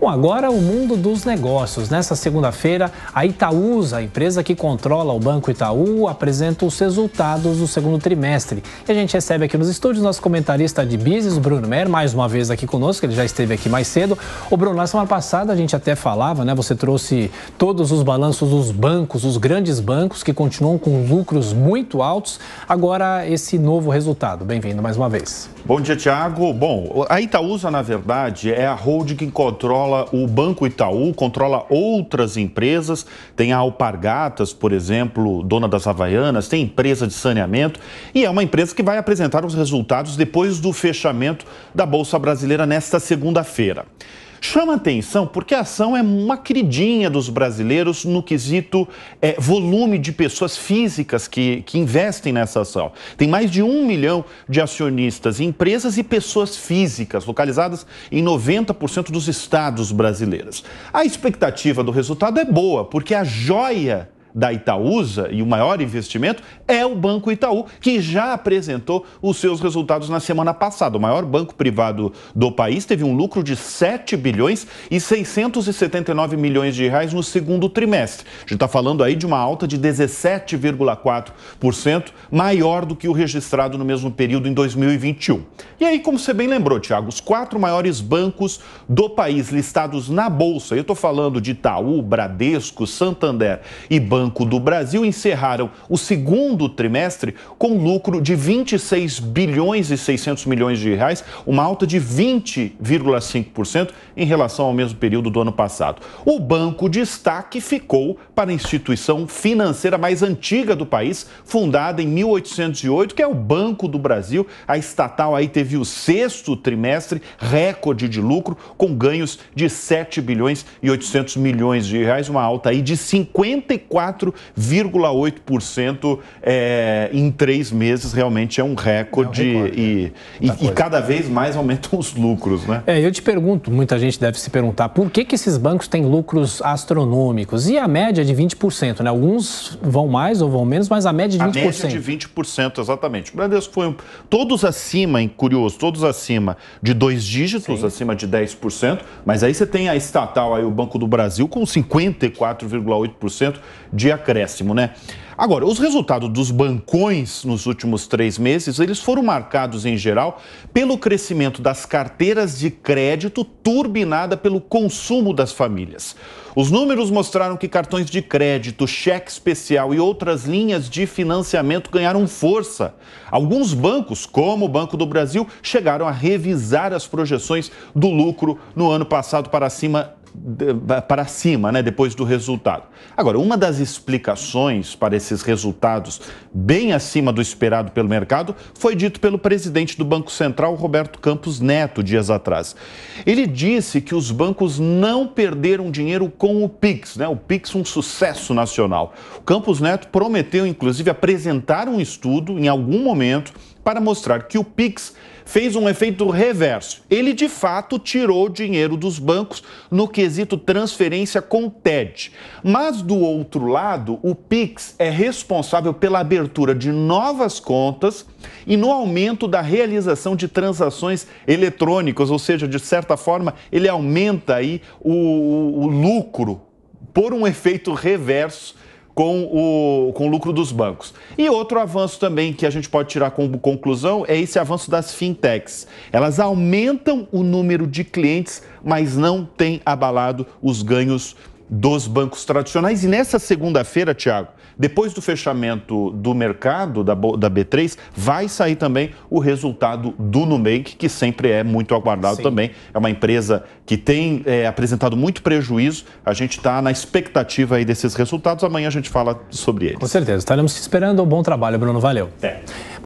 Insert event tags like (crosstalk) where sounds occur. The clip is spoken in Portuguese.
Bom, agora o mundo dos negócios. Nessa segunda-feira, a Itaúsa, a empresa que controla o Banco Itaú, apresenta os resultados do segundo trimestre. E a gente recebe aqui nos estúdios nosso comentarista de business, o Bruno Mer, mais uma vez aqui conosco, ele já esteve aqui mais cedo. O Bruno, na semana passada a gente até falava, né? Você trouxe todos os balanços dos bancos, os grandes bancos que continuam com lucros muito altos. Agora esse novo resultado. Bem-vindo mais uma vez. Bom dia, Tiago. Bom, a Itaúsa, na verdade, é a holding que controla controla o Banco Itaú, controla outras empresas, tem a Alpargatas, por exemplo, dona das Havaianas, tem empresa de saneamento e é uma empresa que vai apresentar os resultados depois do fechamento da Bolsa Brasileira nesta segunda-feira. Chama atenção porque a ação é uma queridinha dos brasileiros no quesito é, volume de pessoas físicas que, que investem nessa ação. Tem mais de um milhão de acionistas, empresas e pessoas físicas, localizadas em 90% dos estados brasileiros. A expectativa do resultado é boa, porque a joia da Itaúsa e o maior investimento é o Banco Itaú, que já apresentou os seus resultados na semana passada. O maior banco privado do país teve um lucro de 7 bilhões e 679 milhões de reais no segundo trimestre. A gente está falando aí de uma alta de 17,4%, maior do que o registrado no mesmo período em 2021. E aí, como você bem lembrou, Tiago, os quatro maiores bancos do país listados na Bolsa, eu estou falando de Itaú, Bradesco, Santander e Banco Banco do Brasil encerraram o segundo trimestre com lucro de 26 bilhões e 600 milhões de reais, uma alta de 20,5% em relação ao mesmo período do ano passado. O banco destaque ficou para a instituição financeira mais antiga do país, fundada em 1808, que é o Banco do Brasil. A estatal aí teve o sexto trimestre recorde de lucro com ganhos de 7 bilhões e 800 milhões de reais, uma alta aí de 54 4,8% é, em três meses, realmente é um recorde, é um recorde e, é. e, e, cada vez mais aumentam (laughs) os lucros, né? É, eu te pergunto, muita gente deve se perguntar, por que, que esses bancos têm lucros astronômicos? E a média é de 20%, né? Alguns vão mais ou vão menos, mas a média é de 20%. A média é de 20%, exatamente. O Bradesco foi um, todos acima, em curioso, todos acima de dois dígitos, Sim. acima de 10%, mas aí você tem a estatal, aí o Banco do Brasil, com 54,8% de de acréscimo, né? Agora, os resultados dos bancões nos últimos três meses, eles foram marcados em geral pelo crescimento das carteiras de crédito turbinada pelo consumo das famílias. Os números mostraram que cartões de crédito, cheque especial e outras linhas de financiamento ganharam força. Alguns bancos, como o Banco do Brasil, chegaram a revisar as projeções do lucro no ano passado para cima para cima, né, depois do resultado. Agora, uma das explicações para esses resultados bem acima do esperado pelo mercado foi dito pelo presidente do Banco Central, Roberto Campos Neto, dias atrás. Ele disse que os bancos não perderam dinheiro com o Pix, né? O Pix um sucesso nacional. O Campos Neto prometeu inclusive apresentar um estudo em algum momento para mostrar que o Pix fez um efeito reverso. Ele de fato tirou dinheiro dos bancos no quesito transferência com TED. Mas do outro lado, o Pix é responsável pela abertura de novas contas e no aumento da realização de transações eletrônicas, ou seja, de certa forma, ele aumenta aí o, o lucro por um efeito reverso com o, com o lucro dos bancos. E outro avanço também que a gente pode tirar como conclusão é esse avanço das fintechs. Elas aumentam o número de clientes, mas não tem abalado os ganhos dos bancos tradicionais. E nessa segunda-feira, Tiago, depois do fechamento do mercado da, da B3, vai sair também o resultado do Nubank, que sempre é muito aguardado Sim. também. É uma empresa que tem é, apresentado muito prejuízo. A gente está na expectativa aí desses resultados. Amanhã a gente fala sobre eles. Com certeza. Estaremos esperando um bom trabalho, Bruno. Valeu. É.